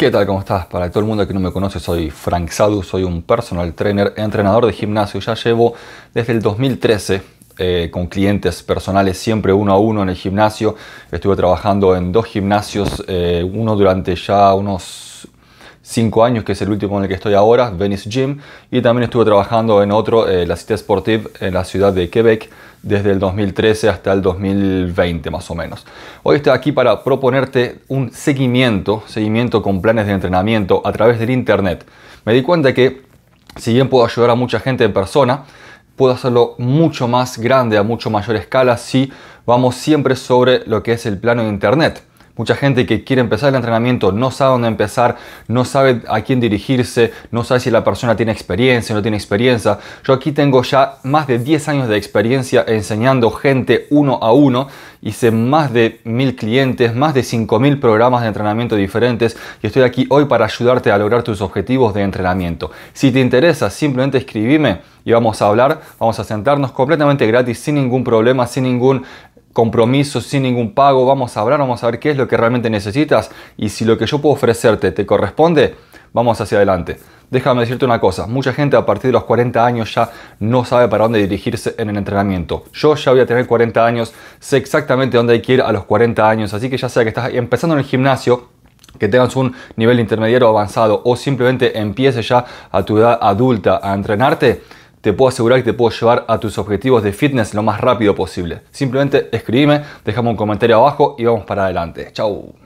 ¿Qué tal? ¿Cómo estás? Para todo el mundo que no me conoce, soy Frank Sadu, soy un personal trainer, entrenador de gimnasio. Ya llevo desde el 2013 eh, con clientes personales, siempre uno a uno en el gimnasio. Estuve trabajando en dos gimnasios, eh, uno durante ya unos 5 años, que es el último en el que estoy ahora, Venice Gym, y también estuve trabajando en otro, eh, la Cité Sportive, en la ciudad de Quebec, desde el 2013 hasta el 2020 más o menos. Hoy estoy aquí para proponerte un seguimiento, seguimiento con planes de entrenamiento a través del Internet. Me di cuenta que, si bien puedo ayudar a mucha gente en persona, puedo hacerlo mucho más grande, a mucho mayor escala, si vamos siempre sobre lo que es el plano de Internet. Mucha gente que quiere empezar el entrenamiento no sabe dónde empezar, no sabe a quién dirigirse, no sabe si la persona tiene experiencia o no tiene experiencia. Yo aquí tengo ya más de 10 años de experiencia enseñando gente uno a uno. Hice más de mil clientes, más de 5.000 programas de entrenamiento diferentes y estoy aquí hoy para ayudarte a lograr tus objetivos de entrenamiento. Si te interesa, simplemente escribime y vamos a hablar, vamos a sentarnos completamente gratis, sin ningún problema, sin ningún compromiso, sin ningún pago, vamos a hablar, vamos a ver qué es lo que realmente necesitas y si lo que yo puedo ofrecerte te corresponde, vamos hacia adelante. Déjame decirte una cosa, mucha gente a partir de los 40 años ya no sabe para dónde dirigirse en el entrenamiento. Yo ya voy a tener 40 años, sé exactamente dónde hay que ir a los 40 años, así que ya sea que estás empezando en el gimnasio, que tengas un nivel intermediario avanzado o simplemente empieces ya a tu edad adulta a entrenarte, te puedo asegurar que te puedo llevar a tus objetivos de fitness lo más rápido posible. Simplemente escribime, déjame un comentario abajo y vamos para adelante. Chau.